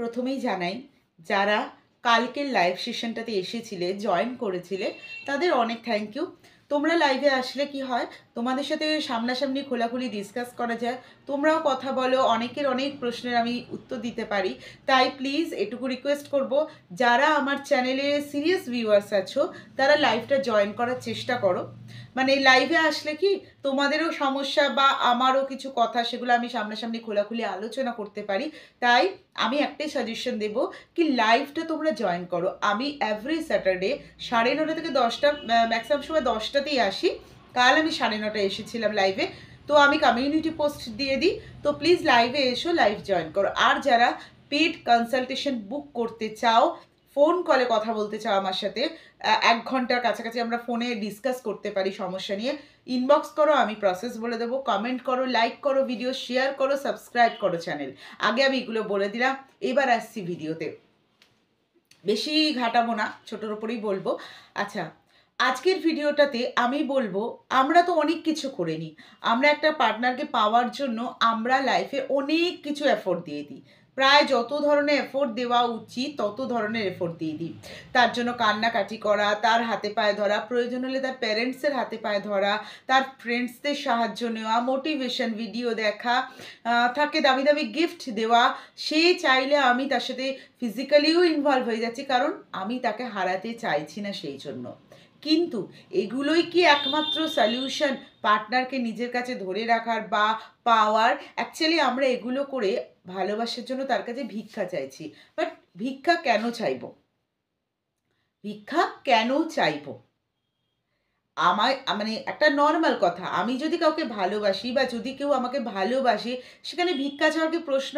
প্রথমেই জানাই যারা কালকের লাইভ সেশনটাতে এসেছিলে জয়েন করেছিলে তাদের অনেক থ্যাংক ইউ তোমরা লাইভে আসলে কি হয় তোমাদের সাথে সামনাসামনি খোলাখুলি ডিসকাস করা যায় তোমরাও কথা বলো অনেকের অনেক প্রশ্নের আমি উত্তর দিতে পারি তাই প্লিজ এটুকু রিকোয়েস্ট করব যারা আমার চ্যানেলে সিরিয়াস ভিউয়ার্স আছো তারা লাইভটা জয়েন করার চেষ্টা করো মানে লাইভে আসলে কি তোমাদেরও সমস্যা বা আমারও কিছু কথা সেগুলো আমি সামনাসামনি খোলাখুলি আলোচনা করতে পারি তাই আমি একটাই সাজেশন দেব কি লাইভটা তোমরা জয়েন করো আমি এভরি স্যাটারডে সাড়ে নটা থেকে দশটা ম্যাক্সিমাম সময় দশটাতেই আসি কাল আমি সাড়ে নটায় এসেছিলাম লাইভে তো আমি কমিউনিটি পোস্ট দিয়ে দিই তো প্লিজ লাইভে এসো লাইভ জয়েন করো আর যারা পেড কনসালটেশন বুক করতে চাও ফোন কলে কথা বলতে চাও আমার সাথে এক ঘন্টার কাছাকাছি আমরা ফোনে ডিসকাস করতে পারি সমস্যা নিয়ে ইনবক্স করো আমি প্রসেস বলে দেবো কমেন্ট করো লাইক করো ভিডিও শেয়ার করো সাবস্ক্রাইব করো চ্যানেল আগে আমি এগুলো বলে দিলাম এবার আসছি ভিডিওতে বেশি ঘাটাবো না ছোটোর ওপরেই বলবো আচ্ছা আজকের ভিডিওটাতে আমি বলবো আমরা তো অনেক কিছু করে নিই আমরা একটা পার্টনারকে পাওয়ার জন্য আমরা লাইফে অনেক কিছু এফোর্ট দিয়ে দিই প্রায় যত ধরনের এফোর্ট দেওয়া উচিত তত ধরনের এফোর্ট দিয়ে দিই তার জন্য কান্নাকাটি করা তার হাতে পায়ে ধরা প্রয়োজন হলে তার প্যারেন্টসের হাতে পায়ে ধরা তার ফ্রেন্ডসদের সাহায্য নেওয়া মোটিভেশন ভিডিও দেখা তাকে দামি দামি গিফট দেওয়া সে চাইলে আমি তার সাথে ফিজিক্যালিও ইনভলভ হয়ে যাচ্ছি কারণ আমি তাকে হারাতে চাইছি না সেই জন্য কিন্তু এগুলোই কি একমাত্র সলিউশন পার্টনারকে নিজের কাছে ধরে রাখার বা পাওয়ার অ্যাকচুয়ালি আমরা এগুলো করে ভালোবাসার জন্য তার কাছে ভিক্ষা চাইছি বাট ভিক্ষা কেন চাইব ভিক্ষা কেন চাইব আমায় মানে একটা নর্মাল কথা আমি যদি কাউকে ভালোবাসি বা যদি কেউ আমাকে ভালোবাসে সেখানে ভিক্ষা চাওয়ার কি প্রশ্ন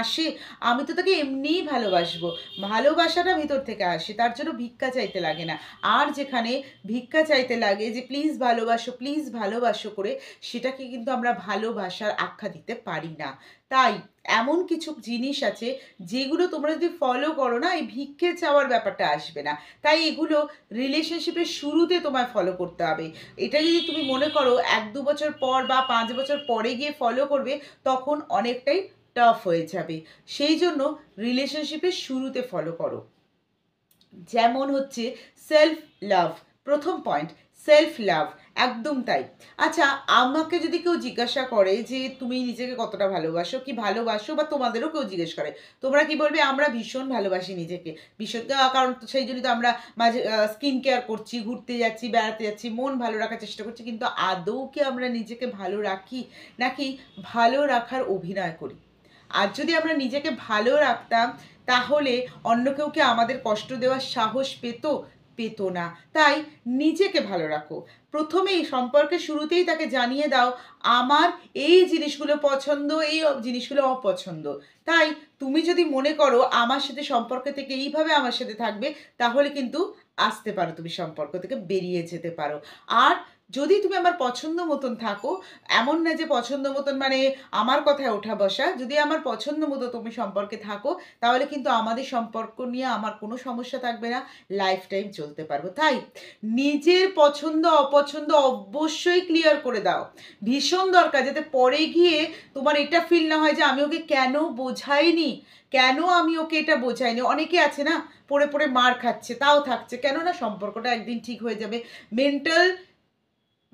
আসে আমি তো তাকে এমনিই ভালোবাসবো ভালোবাসাটা ভিতর থেকে আসে তার জন্য ভিক্ষা চাইতে লাগে না আর যেখানে ভিক্ষা চাইতে লাগে যে প্লিজ ভালোবাসো প্লিজ ভালোবাসো করে সেটাকে কিন্তু আমরা ভালোবাসার আখ্যা দিতে পারি না তাই এমন কিছু জিনিস আছে যেগুলো তোমরা যদি ফলো করো না এই ভিক্ষে চাওয়ার ব্যাপারটা আসবে না তাই এগুলো রিলেশনশিপের শুরুতে তোমায় ফলো করতে হবে এটা যদি তুমি মনে করো এক দু বছর পর বা পাঁচ বছর পরে গিয়ে ফলো করবে তখন অনেকটাই টাফ হয়ে যাবে সেই জন্য রিলেশনশিপের শুরুতে ফলো করো যেমন হচ্ছে সেলফ লাভ প্রথম পয়েন্ট সেলফ লাভ একদম তাই আচ্ছা আমাকে যদি কেউ জিজ্ঞাসা করে যে তুমি নিজেকে কতটা ভালোবাসো কি ভালোবাসো বা তোমাদেরও কেউ জিজ্ঞেস করে তোমরা কি বলবে আমরা ভীষণ ভালোবাসি নিজেকে ভীষণ কারণ সেই জন্য তো আমরা মাঝে স্কিন কেয়ার করছি ঘুরতে যাচ্ছি বেড়াতে যাচ্ছি মন ভালো রাখার চেষ্টা করছি কিন্তু আদৌ কি আমরা নিজেকে ভালো রাখি নাকি ভালো রাখার অভিনয় করি আর যদি আমরা নিজেকে ভালো রাখতাম তাহলে অন্য কেউ কি আমাদের কষ্ট দেওয়ার সাহস পেত পেত না তাই নিজেকে ভালো রাখো প্রথমেই সম্পর্কে শুরুতেই তাকে জানিয়ে দাও আমার এই জিনিসগুলো পছন্দ এই জিনিসগুলো অপছন্দ তাই তুমি যদি মনে করো আমার সাথে সম্পর্কে থেকে এইভাবে আমার সাথে থাকবে তাহলে কিন্তু আসতে পারো তুমি সম্পর্ক থেকে বেরিয়ে যেতে পারো আর যদি তুমি আমার পছন্দ মতন থাকো এমন না যে পছন্দ মতন মানে আমার কথায় ওঠা বসা যদি আমার পছন্দ মতো তুমি সম্পর্কে থাকো তাহলে কিন্তু আমাদের সম্পর্ক নিয়ে আমার কোনো সমস্যা থাকবে না লাইফ টাইম চলতে পারবো তাই নিজের পছন্দ অপছন্দ অবশ্যই ক্লিয়ার করে দাও ভীষণ দরকার যাতে পরে গিয়ে তোমার এটা ফিল না হয় যে আমি ওকে কেন বোঝাইনি কেন আমি ওকে এটা বোঝাইনি অনেকে আছে না পড়ে পড়ে মার খাচ্ছে তাও থাকছে কেন না সম্পর্কটা একদিন ঠিক হয়ে যাবে মেন্টাল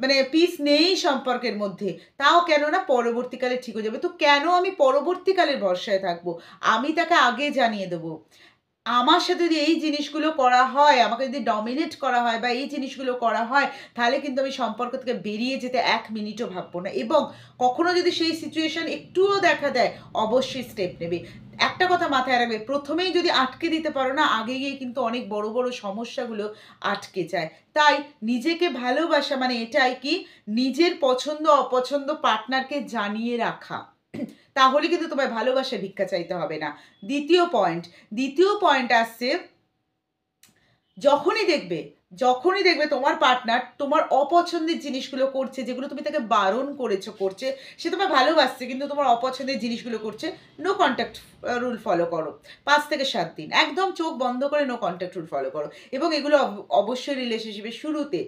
মানে পিস নেই সম্পর্কের মধ্যে তাও কেন না পরবর্তীকালে ঠিক হয়ে যাবে তো কেন আমি পরবর্তীকালের ভরসায় থাকবো আমি তাকে আগে জানিয়ে দেবো আমার সাথে যদি এই জিনিসগুলো করা হয় আমাকে যদি ডমিনেট করা হয় বা এই জিনিসগুলো করা হয় তাহলে কিন্তু আমি সম্পর্ক থেকে বেরিয়ে যেতে এক মিনিটও ভাববো না এবং কখনো যদি সেই সিচুয়েশন একটুও দেখা দেয় অবশ্যই স্টেপ নেবে একটা কথা মাথায় রাখবে প্রথমেই যদি আটকে দিতে পারো না আগে গিয়ে কিন্তু অনেক বড় বড় সমস্যাগুলো আটকে যায় তাই নিজেকে ভালোবাসা মানে এটাই কি নিজের পছন্দ অপছন্দ পার্টনারকে জানিয়ে রাখা তাহলে কিন্তু তোমায় ভালোবাসা ভিক্ষা চাইতে হবে না দ্বিতীয় পয়েন্ট দ্বিতীয় পয়েন্ট আসছে যখনই দেখবে যখনই দেখবে তোমার পার্টনার তোমার অপছন্দের জিনিসগুলো করছে যেগুলো তুমি তাকে বারণ করেছো করছে সে তোমার ভালোবাসছে কিন্তু তোমার অপছন্দের জিনিসগুলো করছে নো কন্ট্যাক্ট রুল ফলো করো পাঁচ থেকে সাত দিন একদম চোখ বন্ধ করে নো কন্ট্যাক্ট রুল ফলো করো এবং এগুলো অবশ্যই রিলেশনশিপের শুরুতে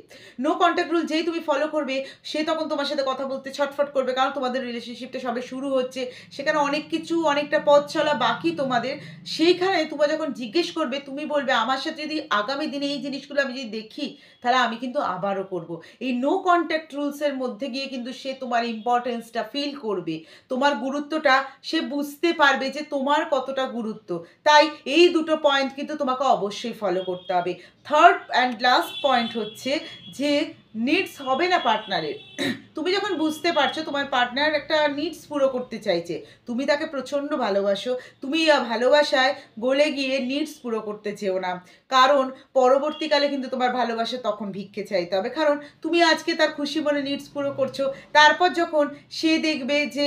নো কন্ট্যাক্ট রুল যেই তুমি ফলো করবে সে তখন তোমার সাথে কথা বলতে ছটফট করবে কারণ তোমাদের রিলেশনশিপটা সবে শুরু হচ্ছে সেখানে অনেক কিছু অনেকটা পথ চলা বাকি তোমাদের সেইখানে তোমরা যখন জিজ্ঞেস করবে তুমি বলবে আমার সাথে যদি আগামী দিনে এই জিনিসগুলো আমি যদি দেখি তাহলে আমি কিন্তু আবারও করব। এই নো কন্ট্যাক্ট রুলসের মধ্যে গিয়ে কিন্তু সে তোমার ইম্পর্টেন্সটা ফিল করবে তোমার গুরুত্বটা সে বুঝতে পারবে যে তোমার কতটা গুরুত্ব তাই এই দুটো পয়েন্ট কিন্তু তোমাকে অবশ্যই ফলো করতে হবে থার্ড অ্যান্ড লাস্ট পয়েন্ট হচ্ছে যে নিডস হবে না পার্টনারের তুমি যখন বুঝতে পারছো তোমার পার্টনার একটা নিডস পুরো করতে চাইছে তুমি তাকে প্রচণ্ড ভালোবাসো তুমি ভালোবাসায় গলে গিয়ে নিডস পুরো করতে চেও না কারণ পরবর্তীকালে কিন্তু তোমার ভালোবাসা তখন ভিক্ষে চাইতে হবে কারণ তুমি আজকে তার খুশি মনে নিডস পুরো করছো তারপর যখন সে দেখবে যে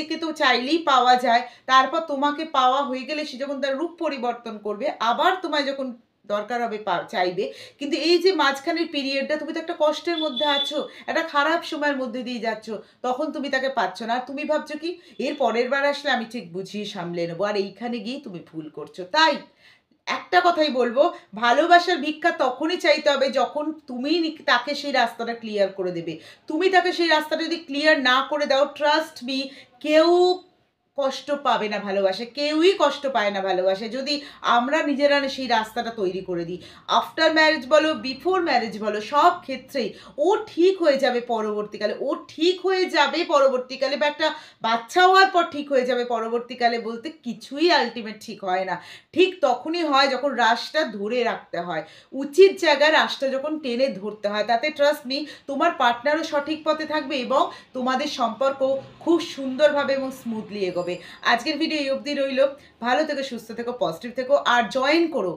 একে তো চাইলেই পাওয়া যায় তারপর তোমাকে পাওয়া হয়ে গেলে সে যখন তার রূপ পরিবর্তন করবে আবার তোমায় যখন দরকার হবে চাইবে কিন্তু এই যে মাঝখানের পিরিয়ডটা তুমি তো একটা কষ্টের মধ্যে আছো একটা খারাপ সময়ের মধ্যে দিয়ে যাচ্ছ তখন তুমি তাকে পাচ্ছ না আর তুমি ভাবছো কি এর পরের বার আসলে আমি ঠিক বুঝিয়ে সামলে নেবো আর এইখানে গিয়ে তুমি ভুল করছো তাই একটা কথাই বলবো ভালোবাসার ভিক্ষা তখনই চাইতে হবে যখন তুমি তাকে সেই রাস্তাটা ক্লিয়ার করে দেবে তুমি তাকে সেই রাস্তাটা যদি ক্লিয়ার না করে দাও ট্রাস্ট বি কেউ কষ্ট পাবে না ভালোবাসা কেউই কষ্ট পায় না ভালোবাসা যদি আমরা নিজেরা সেই রাস্তাটা তৈরি করে দিই আফটার ম্যারেজ বলো বিফোর ম্যারেজ বলো সব ক্ষেত্রেই ও ঠিক হয়ে যাবে পরবর্তীকালে ও ঠিক হয়ে যাবে পরবর্তীকালে বা একটা বাচ্চা হওয়ার পর ঠিক হয়ে যাবে পরবর্তীকালে বলতে কিছুই আলটিমেট ঠিক হয় না ঠিক তখনই হয় যখন রাশটা ধরে রাখতে হয় উচিত জায়গায় রাশটা যখন টেনে ধরতে হয় তাতে ট্রাস্ট নেই তোমার পার্টনারও সঠিক পথে থাকবে এবং তোমাদের সম্পর্ক খুব সুন্দরভাবে এবং স্মুথলি এগো এগোবে আজকের ভিডিও এই অবধি রইল ভালো থেকো সুস্থ থেকো পজিটিভ থেকো আর জয়েন করো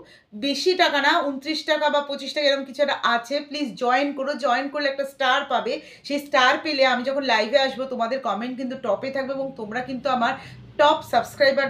বেশি টাকা না উনত্রিশ টাকা বা পঁচিশ টাকা এরকম কিছু একটা আছে প্লিজ জয়েন করো জয়েন করলে একটা স্টার পাবে সেই স্টার পেলে আমি যখন লাইভে আসবো তোমাদের কমেন্ট কিন্তু টপে থাকবে এবং তোমরা কিন্তু আমার টপ সাবস্ক্রাইবার